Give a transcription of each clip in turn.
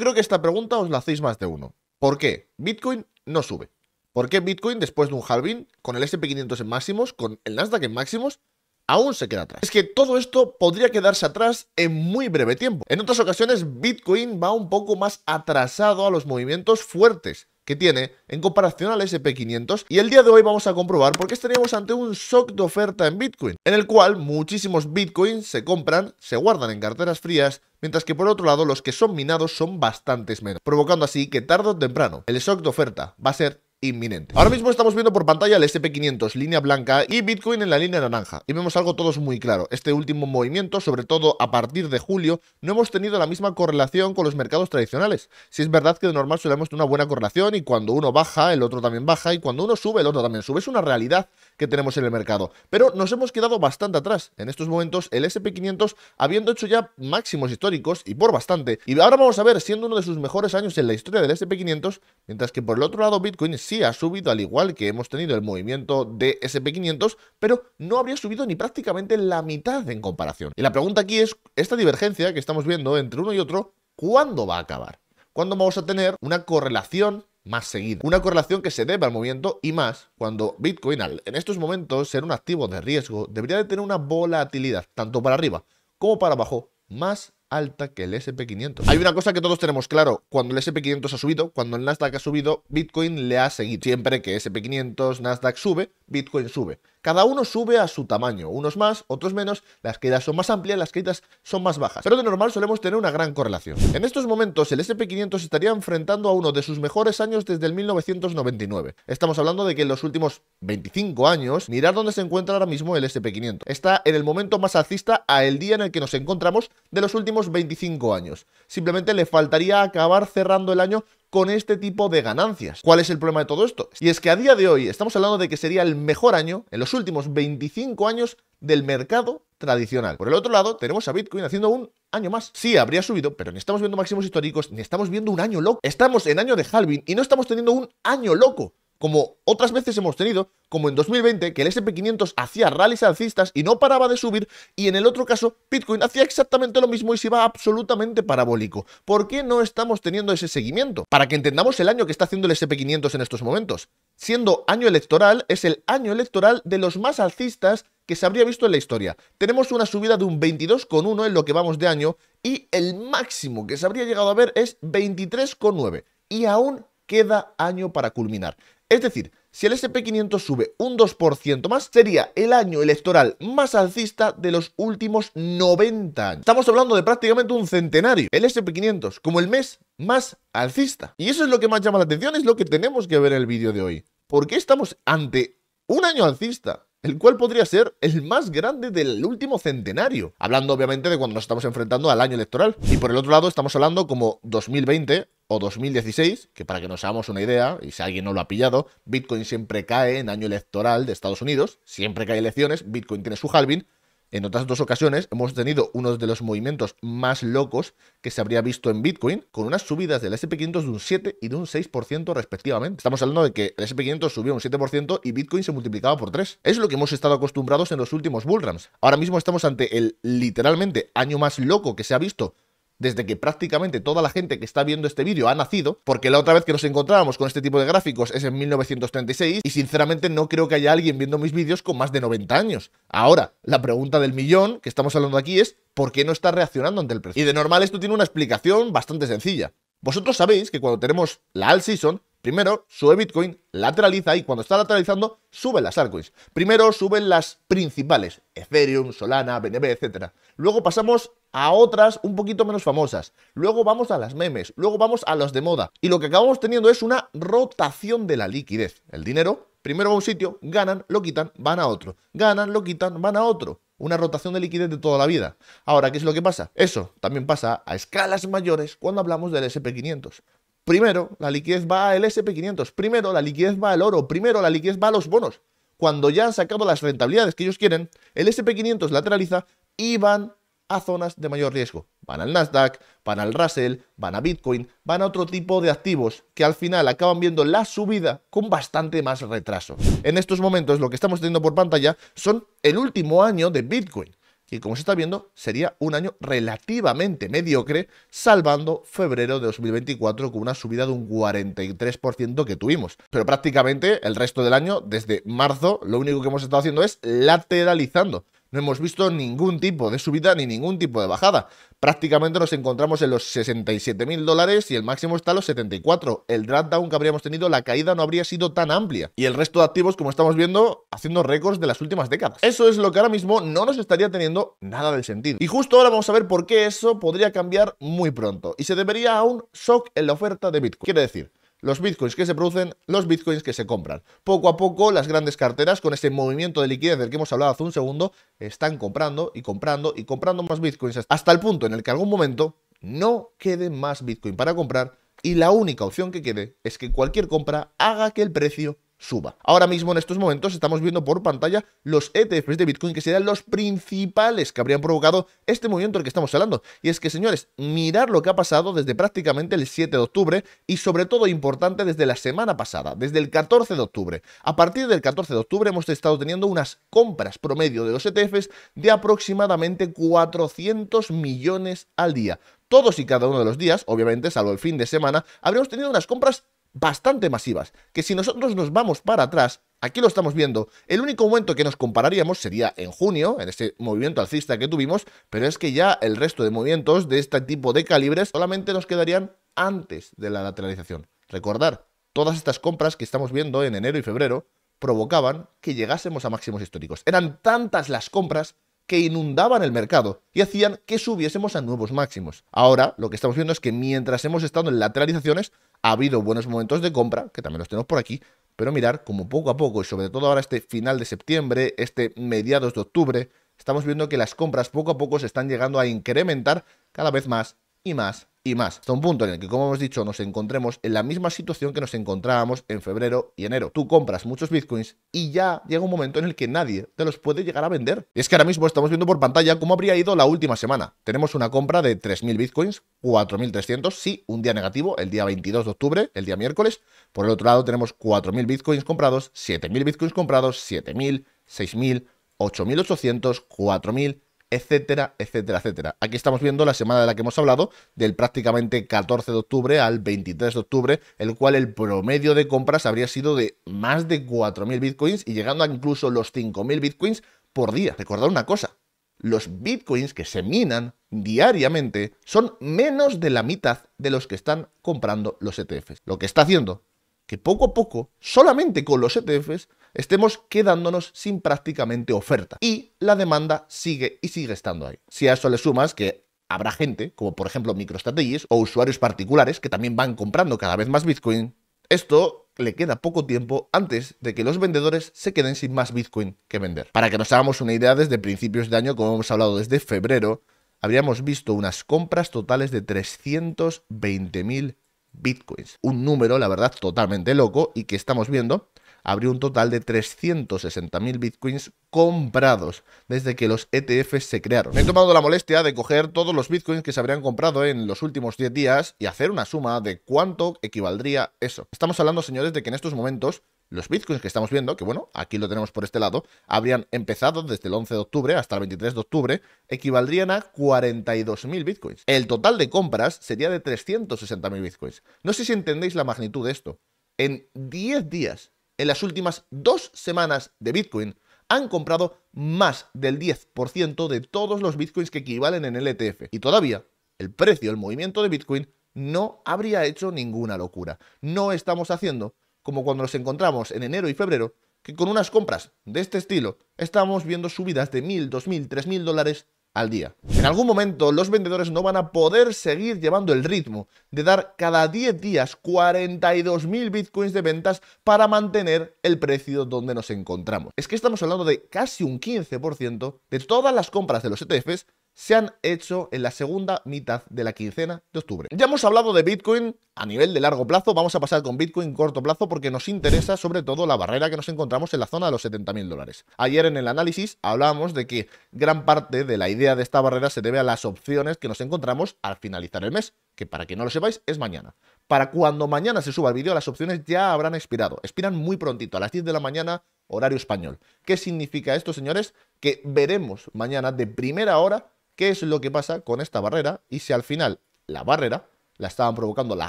creo que esta pregunta os la hacéis más de uno. ¿Por qué Bitcoin no sube? ¿Por qué Bitcoin después de un halving, con el SP500 en máximos, con el Nasdaq en máximos, aún se queda atrás? Es que todo esto podría quedarse atrás en muy breve tiempo. En otras ocasiones, Bitcoin va un poco más atrasado a los movimientos fuertes que tiene en comparación al SP500 y el día de hoy vamos a comprobar por qué estaríamos ante un shock de oferta en Bitcoin, en el cual muchísimos Bitcoins se compran, se guardan en carteras frías, mientras que por otro lado los que son minados son bastantes menos, provocando así que tarde o temprano el shock de oferta va a ser inminente. Ahora mismo estamos viendo por pantalla el SP500 línea blanca y Bitcoin en la línea naranja. Y vemos algo todos muy claro. Este último movimiento, sobre todo a partir de julio, no hemos tenido la misma correlación con los mercados tradicionales. Si es verdad que de normal solemos tener una buena correlación y cuando uno baja, el otro también baja y cuando uno sube, el otro también sube. Es una realidad que tenemos en el mercado. Pero nos hemos quedado bastante atrás. En estos momentos, el SP500 habiendo hecho ya máximos históricos y por bastante. Y ahora vamos a ver, siendo uno de sus mejores años en la historia del SP500, mientras que por el otro lado Bitcoin ha subido, al igual que hemos tenido el movimiento de SP500, pero no habría subido ni prácticamente la mitad en comparación. Y la pregunta aquí es, esta divergencia que estamos viendo entre uno y otro, ¿cuándo va a acabar? ¿Cuándo vamos a tener una correlación más seguida. Una correlación que se debe al movimiento y más cuando Bitcoin en estos momentos ser un activo de riesgo debería de tener una volatilidad tanto para arriba como para abajo más alta que el SP500. Hay una cosa que todos tenemos claro, cuando el SP500 ha subido, cuando el Nasdaq ha subido, Bitcoin le ha seguido. Siempre que SP500, Nasdaq sube, Bitcoin sube. Cada uno sube a su tamaño, unos más, otros menos, las caídas son más amplias, las caídas son más bajas, pero de normal solemos tener una gran correlación. En estos momentos el SP500 estaría enfrentando a uno de sus mejores años desde el 1999. Estamos hablando de que en los últimos 25 años, mirar dónde se encuentra ahora mismo el SP500. Está en el momento más alcista a el día en el que nos encontramos de los últimos 25 años. Simplemente le faltaría acabar cerrando el año con este tipo de ganancias. ¿Cuál es el problema de todo esto? Y es que a día de hoy estamos hablando de que sería el mejor año en los últimos 25 años del mercado tradicional. Por el otro lado, tenemos a Bitcoin haciendo un año más. Sí, habría subido, pero ni estamos viendo máximos históricos, ni estamos viendo un año loco. Estamos en año de halving y no estamos teniendo un año loco como otras veces hemos tenido, como en 2020, que el SP500 hacía rallies alcistas y no paraba de subir, y en el otro caso, Bitcoin hacía exactamente lo mismo y se iba absolutamente parabólico. ¿Por qué no estamos teniendo ese seguimiento? Para que entendamos el año que está haciendo el SP500 en estos momentos. Siendo año electoral, es el año electoral de los más alcistas que se habría visto en la historia. Tenemos una subida de un 22,1 en lo que vamos de año y el máximo que se habría llegado a ver es 23,9. Y aún queda año para culminar. Es decir, si el SP500 sube un 2% más, sería el año electoral más alcista de los últimos 90 años. Estamos hablando de prácticamente un centenario. El SP500 como el mes más alcista. Y eso es lo que más llama la atención, es lo que tenemos que ver en el vídeo de hoy. Porque estamos ante un año alcista? el cual podría ser el más grande del último centenario, hablando obviamente de cuando nos estamos enfrentando al año electoral. Y por el otro lado estamos hablando como 2020 o 2016, que para que nos hagamos una idea, y si alguien no lo ha pillado, Bitcoin siempre cae en año electoral de Estados Unidos, siempre que hay elecciones, Bitcoin tiene su halving. En otras dos ocasiones hemos tenido uno de los movimientos más locos que se habría visto en Bitcoin, con unas subidas del SP500 de un 7 y de un 6% respectivamente. Estamos hablando de que el SP500 subió un 7% y Bitcoin se multiplicaba por 3. Es lo que hemos estado acostumbrados en los últimos bullruns. Ahora mismo estamos ante el literalmente año más loco que se ha visto desde que prácticamente toda la gente que está viendo este vídeo ha nacido, porque la otra vez que nos encontrábamos con este tipo de gráficos es en 1936 y sinceramente no creo que haya alguien viendo mis vídeos con más de 90 años. Ahora, la pregunta del millón que estamos hablando aquí es ¿por qué no está reaccionando ante el precio? Y de normal esto tiene una explicación bastante sencilla. Vosotros sabéis que cuando tenemos la all season Primero sube Bitcoin, lateraliza y cuando está lateralizando suben las altcoins. Primero suben las principales, Ethereum, Solana, BNB, etc. Luego pasamos a otras un poquito menos famosas. Luego vamos a las memes, luego vamos a las de moda. Y lo que acabamos teniendo es una rotación de la liquidez. El dinero primero va a un sitio, ganan, lo quitan, van a otro. Ganan, lo quitan, van a otro una rotación de liquidez de toda la vida. Ahora, ¿qué es lo que pasa? Eso también pasa a escalas mayores cuando hablamos del SP500. Primero, la liquidez va al SP500. Primero, la liquidez va al oro. Primero, la liquidez va a los bonos. Cuando ya han sacado las rentabilidades que ellos quieren, el SP500 lateraliza y van a zonas de mayor riesgo. Van al Nasdaq, van al Russell, van a Bitcoin, van a otro tipo de activos que al final acaban viendo la subida con bastante más retraso. En estos momentos lo que estamos teniendo por pantalla son el último año de Bitcoin. Y como se está viendo sería un año relativamente mediocre, salvando febrero de 2024 con una subida de un 43% que tuvimos. Pero prácticamente el resto del año, desde marzo, lo único que hemos estado haciendo es lateralizando. No hemos visto ningún tipo de subida ni ningún tipo de bajada. Prácticamente nos encontramos en los 67.000 dólares y el máximo está a los 74. El down que habríamos tenido, la caída no habría sido tan amplia. Y el resto de activos, como estamos viendo, haciendo récords de las últimas décadas. Eso es lo que ahora mismo no nos estaría teniendo nada del sentido. Y justo ahora vamos a ver por qué eso podría cambiar muy pronto. Y se debería a un shock en la oferta de Bitcoin. Quiere decir, los bitcoins que se producen, los bitcoins que se compran. Poco a poco las grandes carteras, con este movimiento de liquidez del que hemos hablado hace un segundo, están comprando y comprando y comprando más bitcoins hasta el punto en el que algún momento no quede más bitcoin para comprar y la única opción que quede es que cualquier compra haga que el precio suba. Ahora mismo en estos momentos estamos viendo por pantalla los ETFs de Bitcoin que serían los principales que habrían provocado este movimiento del que estamos hablando. Y es que señores, mirar lo que ha pasado desde prácticamente el 7 de octubre y sobre todo importante desde la semana pasada, desde el 14 de octubre. A partir del 14 de octubre hemos estado teniendo unas compras promedio de los ETFs de aproximadamente 400 millones al día todos y cada uno de los días, obviamente, salvo el fin de semana, habríamos tenido unas compras bastante masivas, que si nosotros nos vamos para atrás, aquí lo estamos viendo, el único momento que nos compararíamos sería en junio, en ese movimiento alcista que tuvimos, pero es que ya el resto de movimientos de este tipo de calibres solamente nos quedarían antes de la lateralización. Recordar, todas estas compras que estamos viendo en enero y febrero provocaban que llegásemos a máximos históricos. Eran tantas las compras que inundaban el mercado y hacían que subiésemos a nuevos máximos. Ahora, lo que estamos viendo es que mientras hemos estado en lateralizaciones, ha habido buenos momentos de compra, que también los tenemos por aquí, pero mirar como poco a poco, y sobre todo ahora este final de septiembre, este mediados de octubre, estamos viendo que las compras poco a poco se están llegando a incrementar cada vez más y más y más. Hasta un punto en el que, como hemos dicho, nos encontremos en la misma situación que nos encontrábamos en febrero y enero. Tú compras muchos bitcoins y ya llega un momento en el que nadie te los puede llegar a vender. Y es que ahora mismo estamos viendo por pantalla cómo habría ido la última semana. Tenemos una compra de 3.000 bitcoins, 4.300, sí, un día negativo, el día 22 de octubre, el día miércoles. Por el otro lado tenemos 4.000 bitcoins comprados, 7.000 bitcoins comprados, 7.000, 6.000, 8.800, 4.000 etcétera, etcétera, etcétera. Aquí estamos viendo la semana de la que hemos hablado, del prácticamente 14 de octubre al 23 de octubre, el cual el promedio de compras habría sido de más de 4.000 bitcoins y llegando a incluso los 5.000 bitcoins por día. Recordad una cosa, los bitcoins que se minan diariamente son menos de la mitad de los que están comprando los ETFs. Lo que está haciendo que poco a poco, solamente con los ETFs, estemos quedándonos sin prácticamente oferta. Y la demanda sigue y sigue estando ahí. Si a eso le sumas que habrá gente, como por ejemplo MicroStrategies o usuarios particulares que también van comprando cada vez más Bitcoin, esto le queda poco tiempo antes de que los vendedores se queden sin más Bitcoin que vender. Para que nos hagamos una idea, desde principios de año, como hemos hablado desde febrero, habríamos visto unas compras totales de 320.000 Bitcoins. Un número, la verdad, totalmente loco y que estamos viendo habría un total de 360.000 bitcoins comprados desde que los ETF se crearon. Me he tomado la molestia de coger todos los bitcoins que se habrían comprado en los últimos 10 días y hacer una suma de cuánto equivaldría eso. Estamos hablando, señores, de que en estos momentos los bitcoins que estamos viendo, que bueno, aquí lo tenemos por este lado, habrían empezado desde el 11 de octubre hasta el 23 de octubre, equivaldrían a 42.000 bitcoins. El total de compras sería de 360.000 bitcoins. No sé si entendéis la magnitud de esto. En 10 días en las últimas dos semanas de Bitcoin han comprado más del 10% de todos los bitcoins que equivalen en el ETF. Y todavía, el precio, el movimiento de Bitcoin no habría hecho ninguna locura. No estamos haciendo como cuando nos encontramos en enero y febrero, que con unas compras de este estilo estamos viendo subidas de 1.000, 2.000, 3.000 dólares al día. En algún momento los vendedores no van a poder seguir llevando el ritmo de dar cada 10 días 42.000 bitcoins de ventas para mantener el precio donde nos encontramos. Es que estamos hablando de casi un 15% de todas las compras de los ETFs se han hecho en la segunda mitad de la quincena de octubre. Ya hemos hablado de Bitcoin a nivel de largo plazo, vamos a pasar con Bitcoin corto plazo porque nos interesa sobre todo la barrera que nos encontramos en la zona de los 70.000 dólares. Ayer en el análisis hablábamos de que gran parte de la idea de esta barrera se debe a las opciones que nos encontramos al finalizar el mes que para que no lo sepáis es mañana. Para cuando mañana se suba el vídeo, las opciones ya habrán expirado. Expiran muy prontito, a las 10 de la mañana, horario español. ¿Qué significa esto, señores? Que veremos mañana de primera hora qué es lo que pasa con esta barrera y si al final la barrera la estaban provocando la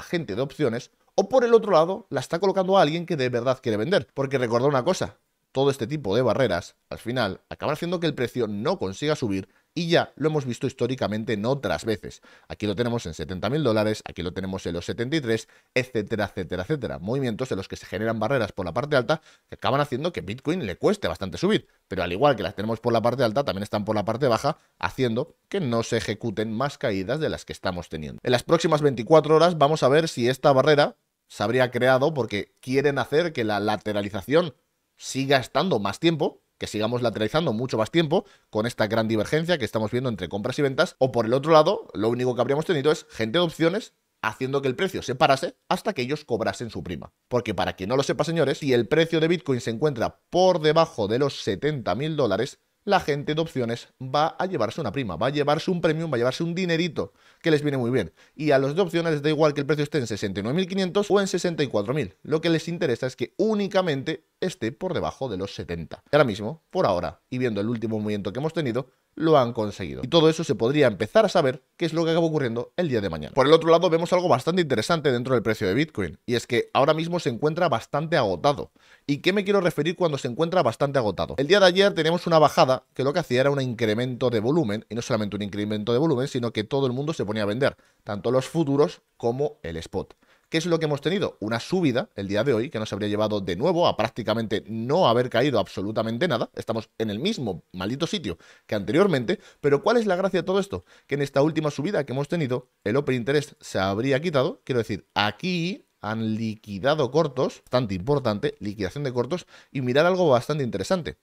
gente de opciones o por el otro lado la está colocando alguien que de verdad quiere vender. Porque recordad una cosa, todo este tipo de barreras al final acaban haciendo que el precio no consiga subir y ya lo hemos visto históricamente en otras veces. Aquí lo tenemos en 70 dólares, aquí lo tenemos en los 73, etcétera, etcétera, etcétera. Movimientos en los que se generan barreras por la parte alta que acaban haciendo que Bitcoin le cueste bastante subir, pero al igual que las tenemos por la parte alta, también están por la parte baja, haciendo que no se ejecuten más caídas de las que estamos teniendo. En las próximas 24 horas vamos a ver si esta barrera se habría creado porque quieren hacer que la lateralización siga estando más tiempo que sigamos lateralizando mucho más tiempo con esta gran divergencia que estamos viendo entre compras y ventas. O por el otro lado, lo único que habríamos tenido es gente de opciones haciendo que el precio se parase hasta que ellos cobrasen su prima. Porque para quien no lo sepa, señores, si el precio de Bitcoin se encuentra por debajo de los 70.000 mil dólares, la gente de opciones va a llevarse una prima, va a llevarse un premium, va a llevarse un dinerito que les viene muy bien. Y a los de opciones les da igual que el precio esté en 69.500 o en 64.000. Lo que les interesa es que únicamente esté por debajo de los 70. Y ahora mismo, por ahora, y viendo el último movimiento que hemos tenido, lo han conseguido. Y todo eso se podría empezar a saber qué es lo que acaba ocurriendo el día de mañana. Por el otro lado, vemos algo bastante interesante dentro del precio de Bitcoin, y es que ahora mismo se encuentra bastante agotado. ¿Y qué me quiero referir cuando se encuentra bastante agotado? El día de ayer teníamos una bajada que lo que hacía era un incremento de volumen, y no solamente un incremento de volumen, sino que todo el mundo se ponía a vender, tanto los futuros como el spot. ¿Qué es lo que hemos tenido? Una subida el día de hoy que nos habría llevado de nuevo a prácticamente no haber caído absolutamente nada. Estamos en el mismo maldito sitio que anteriormente, pero ¿cuál es la gracia de todo esto? Que en esta última subida que hemos tenido, el Open Interest se habría quitado. Quiero decir, aquí han liquidado cortos, bastante importante, liquidación de cortos, y mirar algo bastante interesante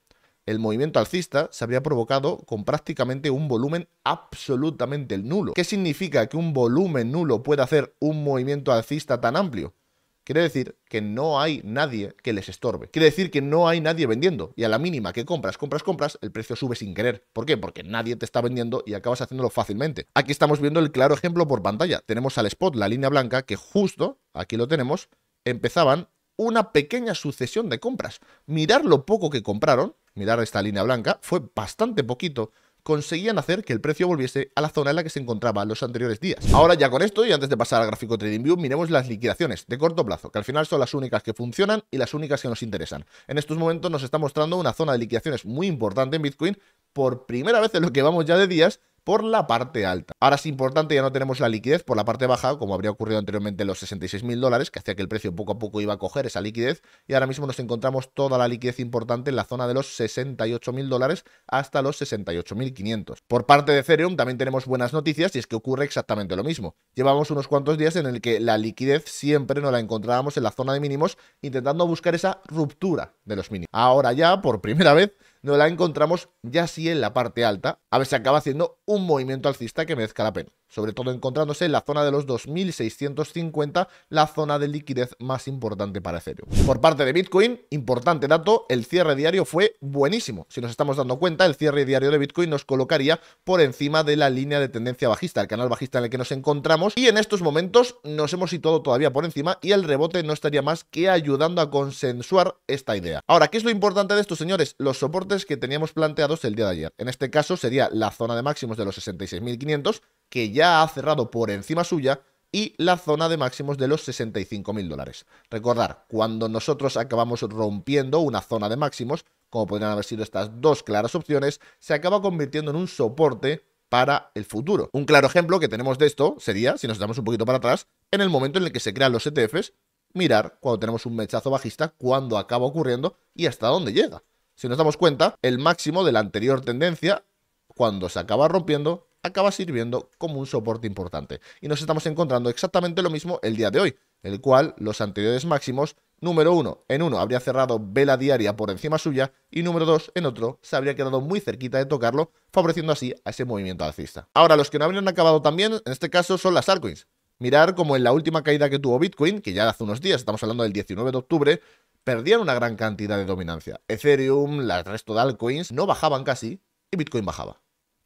el movimiento alcista se habría provocado con prácticamente un volumen absolutamente nulo. ¿Qué significa que un volumen nulo pueda hacer un movimiento alcista tan amplio? Quiere decir que no hay nadie que les estorbe. Quiere decir que no hay nadie vendiendo. Y a la mínima que compras, compras, compras, el precio sube sin querer. ¿Por qué? Porque nadie te está vendiendo y acabas haciéndolo fácilmente. Aquí estamos viendo el claro ejemplo por pantalla. Tenemos al spot, la línea blanca, que justo, aquí lo tenemos, empezaban una pequeña sucesión de compras. Mirar lo poco que compraron, mirar esta línea blanca, fue bastante poquito conseguían hacer que el precio volviese a la zona en la que se encontraba los anteriores días. Ahora ya con esto y antes de pasar al gráfico TradingView, miremos las liquidaciones de corto plazo, que al final son las únicas que funcionan y las únicas que nos interesan. En estos momentos nos está mostrando una zona de liquidaciones muy importante en Bitcoin por primera vez en lo que vamos ya de días por la parte alta. Ahora es importante, ya no tenemos la liquidez por la parte baja, como habría ocurrido anteriormente los 66 mil dólares, que hacía que el precio poco a poco iba a coger esa liquidez, y ahora mismo nos encontramos toda la liquidez importante en la zona de los 68 mil dólares hasta los 68 mil 500. Por parte de Ethereum también tenemos buenas noticias, y es que ocurre exactamente lo mismo. Llevamos unos cuantos días en el que la liquidez siempre nos la encontrábamos en la zona de mínimos, intentando buscar esa ruptura de los mínimos. Ahora ya, por primera vez, no la encontramos ya sí en la parte alta, a ver si acaba haciendo un movimiento alcista que merezca la pena sobre todo encontrándose en la zona de los 2.650, la zona de liquidez más importante para Ethereum. Por parte de Bitcoin, importante dato, el cierre diario fue buenísimo. Si nos estamos dando cuenta, el cierre diario de Bitcoin nos colocaría por encima de la línea de tendencia bajista, el canal bajista en el que nos encontramos, y en estos momentos nos hemos situado todavía por encima y el rebote no estaría más que ayudando a consensuar esta idea. Ahora, ¿qué es lo importante de esto, señores? Los soportes que teníamos planteados el día de ayer. En este caso sería la zona de máximos de los 66.500, que ya ha cerrado por encima suya y la zona de máximos de los 65.000 dólares. Recordar, cuando nosotros acabamos rompiendo una zona de máximos, como podrían haber sido estas dos claras opciones, se acaba convirtiendo en un soporte para el futuro. Un claro ejemplo que tenemos de esto sería, si nos damos un poquito para atrás, en el momento en el que se crean los ETFs, mirar cuando tenemos un mechazo bajista, cuándo acaba ocurriendo y hasta dónde llega. Si nos damos cuenta, el máximo de la anterior tendencia, cuando se acaba rompiendo, acaba sirviendo como un soporte importante. Y nos estamos encontrando exactamente lo mismo el día de hoy, el cual los anteriores máximos, número uno, en uno habría cerrado vela diaria por encima suya y número dos, en otro, se habría quedado muy cerquita de tocarlo, favoreciendo así a ese movimiento alcista. Ahora, los que no habrían acabado también, en este caso, son las altcoins. Mirar como en la última caída que tuvo Bitcoin, que ya hace unos días, estamos hablando del 19 de octubre, perdían una gran cantidad de dominancia. Ethereum, el resto de altcoins no bajaban casi y Bitcoin bajaba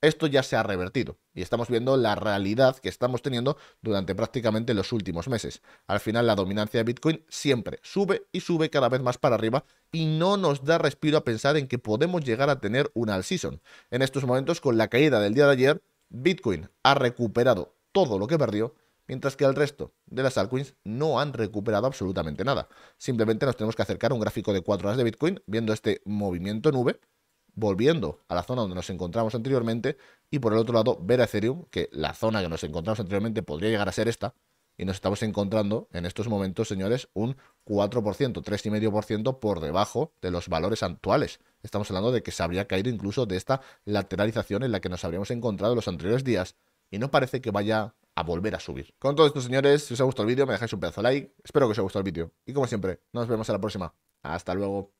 esto ya se ha revertido y estamos viendo la realidad que estamos teniendo durante prácticamente los últimos meses. Al final la dominancia de Bitcoin siempre sube y sube cada vez más para arriba y no nos da respiro a pensar en que podemos llegar a tener una all season. En estos momentos con la caída del día de ayer, Bitcoin ha recuperado todo lo que perdió mientras que el resto de las altcoins no han recuperado absolutamente nada. Simplemente nos tenemos que acercar a un gráfico de 4 horas de Bitcoin viendo este movimiento nube volviendo a la zona donde nos encontramos anteriormente y por el otro lado ver a Ethereum, que la zona que nos encontramos anteriormente podría llegar a ser esta, y nos estamos encontrando en estos momentos, señores, un 4%, 3,5% por debajo de los valores actuales. Estamos hablando de que se habría caído incluso de esta lateralización en la que nos habríamos encontrado los anteriores días y no parece que vaya a volver a subir. Con todo esto, señores, si os ha gustado el vídeo, me dejáis un pedazo de like, espero que os haya gustado el vídeo y como siempre, nos vemos a la próxima. Hasta luego.